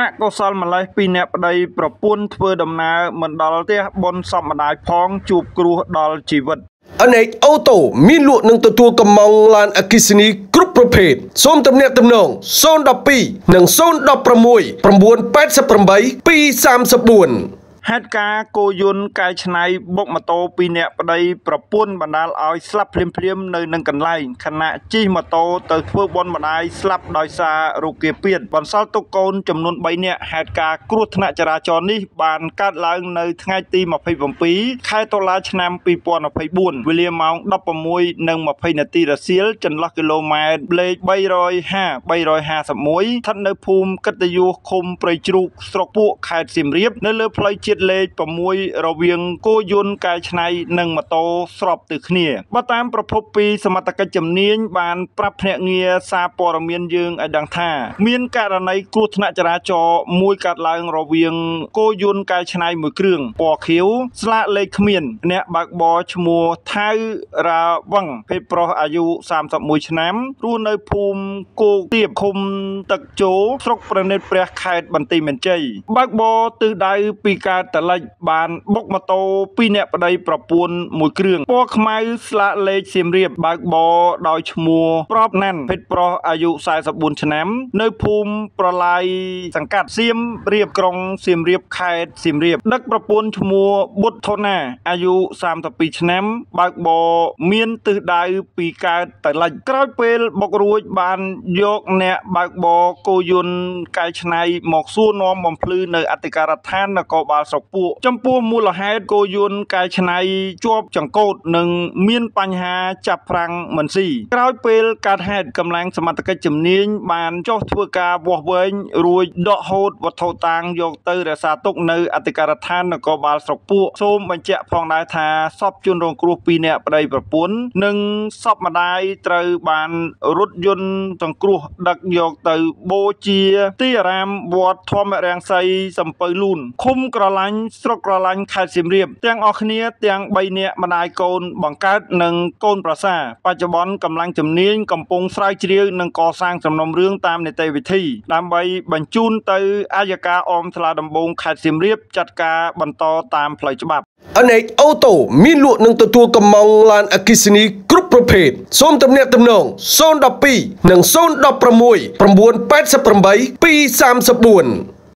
អកុសលម្លេះពីអ្នកប្តីប្រពន្ធធ្វើដំណើរមិនដល់ផ្ទះបុណ្យសម្បដាយផងជួបគ្រោះដល់ជីវិតអនេកអូតូមានលក់នឹងទទួលកម្មង់ឡានអគិសនីគ្រប់ប្រភេទសូមទំនាក់ទំនង012និង016 988 234ហេតុការណ៍គោយន្តកែច្នៃបុកម៉ូតូពីរនាក់ប្តីប្រពន្ធបណ្ដាលឲ្យស្លាប់ភ្លាមៗនៅនឹងកន្លែងខណៈជិះម៉ូតូទៅធ្វើបុណ្យម្ដាយស្លាប់ដោយសាររោគាពាធបន្សល់ទុកកូនចំនួន3នាក់ហេតុការណ៍គ្រោះថ្នាក់ចរាចរណ៍នេះបានកើតឡើងនៅថ្ងៃទី27ខែតុលាឆ្នាំ2024វេលាម៉ោង16:20នាទីរសៀលចន្លោះគីឡូម៉ែត្រលេខ350 351ស្ថិតនៅភូមិកិត្តិយសឃុំព្រៃជ្រូកស្រុកពួកខេត្តសៀមរាប នៅលើផ្លូវជាតិជាតិលេខ6រវាងគោយន្តកែច្នៃ និងម៉ូតូស្របទៅគ្នាបើតាមប្រភពពីសមត្ថកិច្ចជំនាញបានប្រាប់ភ្នាក់ងារសារព័ត៌មានយើងឲ្យដឹងថាមានករណីគ្រោះថ្នាក់ចរាចរណ៍មួយកើតឡើង រវាងគោយន្តកែច្នៃមួយគ្រឿងពណ៌ខៀវស្លាកលេខគ្មាន អ្នកបើកបរឈ្មោះថៅរាវឹងភេទប្រុសអាយុ31ឆ្នាំរស់នៅភូមិគោកទៀបឃុំទឹកជោស្រុកប្រណិតព្រះខេត្តបន្ទាយមានជ័យបើកបរទិសដៅពីកើតកើតតលិចបានបុកម៉ូតូ2អ្នកប្តីប្រពន្ធមួយគ្រឿងពណ៌ខ្មៅស្លាកលេខសៀមរាបបើកបរដោយឈ្មោះប្រອບណាន់ភេទប្រុសអាយុ44ឆ្នាំ នៅភូមិប្រឡាយសង្កាត់សៀមរាបក្រុងសៀមរាបខេត្តសៀមរាបដឹកប្រពន្ធឈ្មោះបុត្រធនាអាយុ32ឆ្នាំ បើកបរមានទិសដៅពីកើតតលិចក្រោយពេលបុករួចបានយកអ្នកបើកបរគោយន្តកែច្នៃមកសួរនាំបំភ្លឺនៅអធិការដ្ឋាននគរបាលស្រុកស្រុកពួកចំពោះមូលហេតុគោយួនកែច្នៃជាប់ចង្កូតនិងមានបញ្ហាចាប់ប្រាំងមិនស៊ីក្រោយពេលកើតហេតុកម្លាំងសមត្ថកិច្ចជំនាញបានចុះធ្វើការវាស់វែងរួចដកហូតវត្ថុតាងយកទៅរក្សាទុកនៅអធិការដ្ឋាននគរបាលស្រុកពួកសូមបញ្ជាក់ផងដែរថាសពជនរងគ្រោះពីរនាក់ប្តីប្រពន្ធនិងសពម្ដាយត្រូវបានរថយន្តសង្គ្រោះដឹកយកទៅបូជា ទីអារាមវត្តធម្មរាំងសីសំពៅលូនឃុំក្រឡាឡាញ់ស្រុកក្រឡាញ់ខេត្តសៀមរាប ទាំងអស់គ្នាទាំង3នាក់ម្ដាយកូនបង្កើតនិងកូនប្រសា បច្ចុប្បន្នកម្លាំងជំនាញកំពុងស្រាវជ្រាវនិងកសាងសំណុំរឿងតាមនីតិវិធីដើម្បីបញ្ជូនទៅអัยការអមថ្លាដំបងខេត្តសៀមរាបចាត់ការបន្តតាមផ្លូវច្បាប់ NH Auto មានលក់និងទទួលកម្មង់ឡានអគ្គិសនីគ្រប់ប្រភេទសូមទំនាក់ទំនង012និង016 988 234